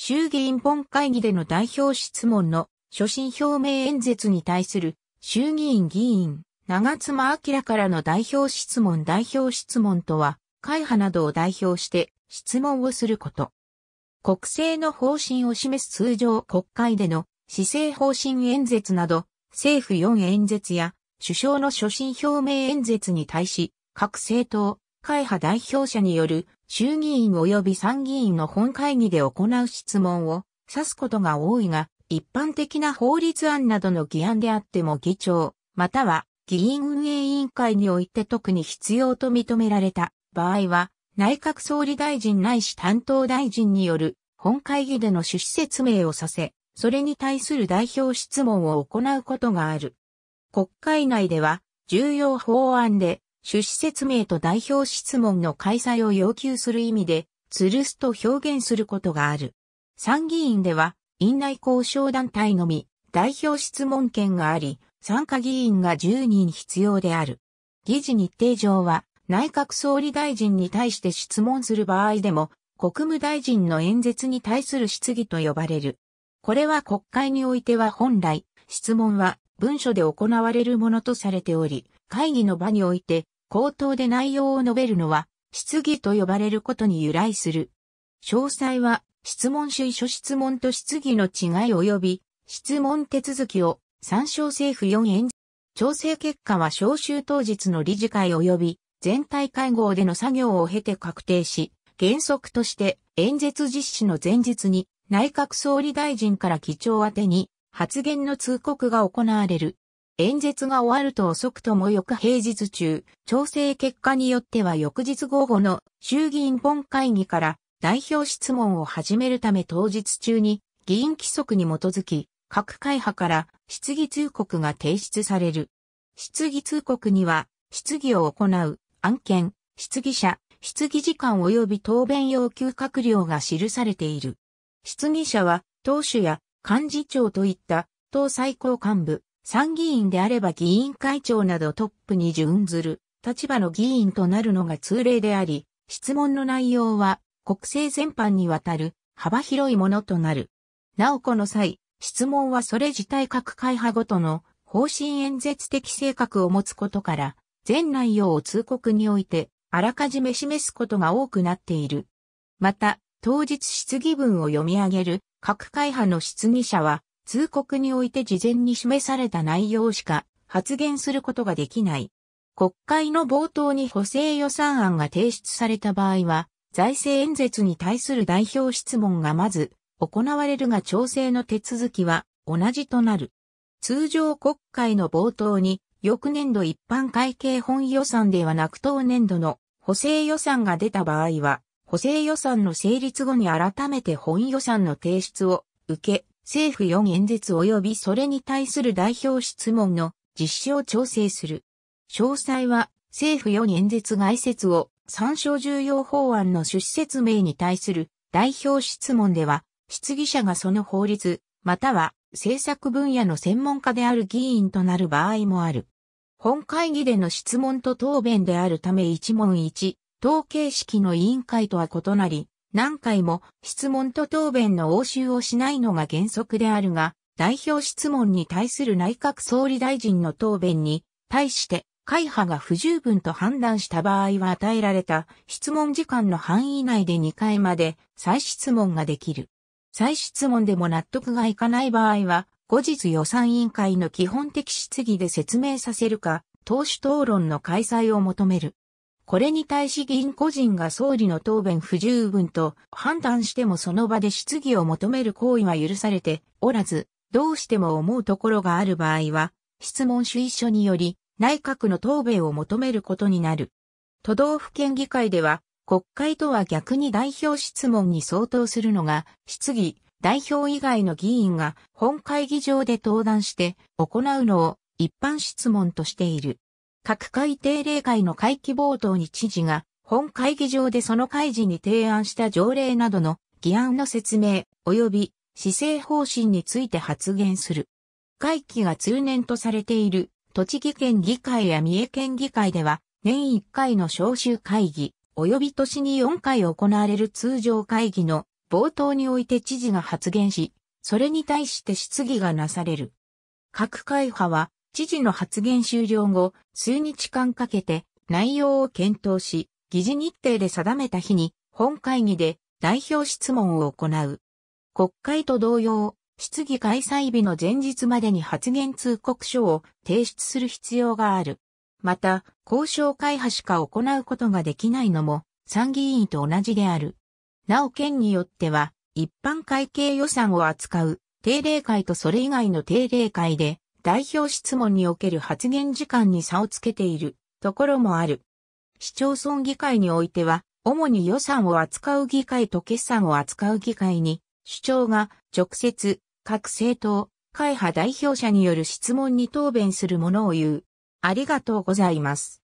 衆議院本会議での代表質問の所信表明演説に対する衆議院議員長妻明からの代表質問代表質問とは会派などを代表して質問をすること。国政の方針を示す通常国会での施政方針演説など政府4演説や首相の所信表明演説に対し各政党、会派代表者による衆議院及び参議院の本会議で行う質問を指すことが多いが、一般的な法律案などの議案であっても議長、または議員運営委員会において特に必要と認められた場合は、内閣総理大臣ないし担当大臣による本会議での趣旨説明をさせ、それに対する代表質問を行うことがある。国会内では重要法案で趣旨説明と代表質問の開催を要求する意味で、つるすと表現することがある。参議院では、院内交渉団体のみ、代表質問権があり、参加議員が10人必要である。議事日程上は、内閣総理大臣に対して質問する場合でも、国務大臣の演説に対する質疑と呼ばれる。これは国会においては本来、質問は文書で行われるものとされており、会議の場において、口頭で内容を述べるのは、質疑と呼ばれることに由来する。詳細は、質問主意書質問と質疑の違い及び、質問手続きを参照政府4演調整結果は招集当日の理事会及び全体会合での作業を経て確定し、原則として演説実施の前日に内閣総理大臣から議長宛に発言の通告が行われる。演説が終わると遅くとも翌平日中、調整結果によっては翌日午後の衆議院本会議から代表質問を始めるため当日中に議員規則に基づき、各会派から質疑通告が提出される。質疑通告には、質疑を行う、案件、質疑者、質疑時間及び答弁要求閣僚が記されている。質疑者は、党首や幹事長といった党最高幹部、参議院であれば議員会長などトップに準ずる立場の議員となるのが通例であり、質問の内容は国政全般にわたる幅広いものとなる。なおこの際、質問はそれ自体各会派ごとの方針演説的性格を持つことから、全内容を通告において、あらかじめ示すことが多くなっている。また、当日質疑文を読み上げる各会派の質疑者は、通告において事前に示された内容しか発言することができない。国会の冒頭に補正予算案が提出された場合は、財政演説に対する代表質問がまず行われるが調整の手続きは同じとなる。通常国会の冒頭に翌年度一般会計本予算ではなく当年度の補正予算が出た場合は、補正予算の成立後に改めて本予算の提出を受け、政府4演説及びそれに対する代表質問の実施を調整する。詳細は政府4演説外説を参照重要法案の趣旨説明に対する代表質問では、質疑者がその法律、または政策分野の専門家である議員となる場合もある。本会議での質問と答弁であるため一問一、統計式の委員会とは異なり、何回も質問と答弁の応酬をしないのが原則であるが、代表質問に対する内閣総理大臣の答弁に対して会派が不十分と判断した場合は与えられた質問時間の範囲内で2回まで再質問ができる。再質問でも納得がいかない場合は、後日予算委員会の基本的質疑で説明させるか、党首討論の開催を求める。これに対し議員個人が総理の答弁不十分と判断してもその場で質疑を求める行為は許されておらず、どうしても思うところがある場合は、質問主意書により内閣の答弁を求めることになる。都道府県議会では、国会とは逆に代表質問に相当するのが、質疑、代表以外の議員が本会議場で登壇して行うのを一般質問としている。各会定例会の会期冒頭に知事が、本会議場でその会時に提案した条例などの議案の説明、及び施政方針について発言する。会期が通年とされている栃木県議会や三重県議会では、年1回の召集会議、及び年に4回行われる通常会議の冒頭において知事が発言し、それに対して質疑がなされる。各会派は知事の発言終了後、数日間かけて内容を検討し、議事日程で定めた日に本会議で代表質問を行う。国会と同様、質疑開催日の前日までに発言通告書を提出する必要がある。また、交渉会派しか行うことができないのも参議院と同じである。なお県によっては、一般会計予算を扱う定例会とそれ以外の定例会で代表質問における発言時間に差をつけているところもある。市町村議会においては、主に予算を扱う議会と決算を扱う議会に、主張が直接各政党、会派代表者による質問に答弁するものを言う。ありがとうございます。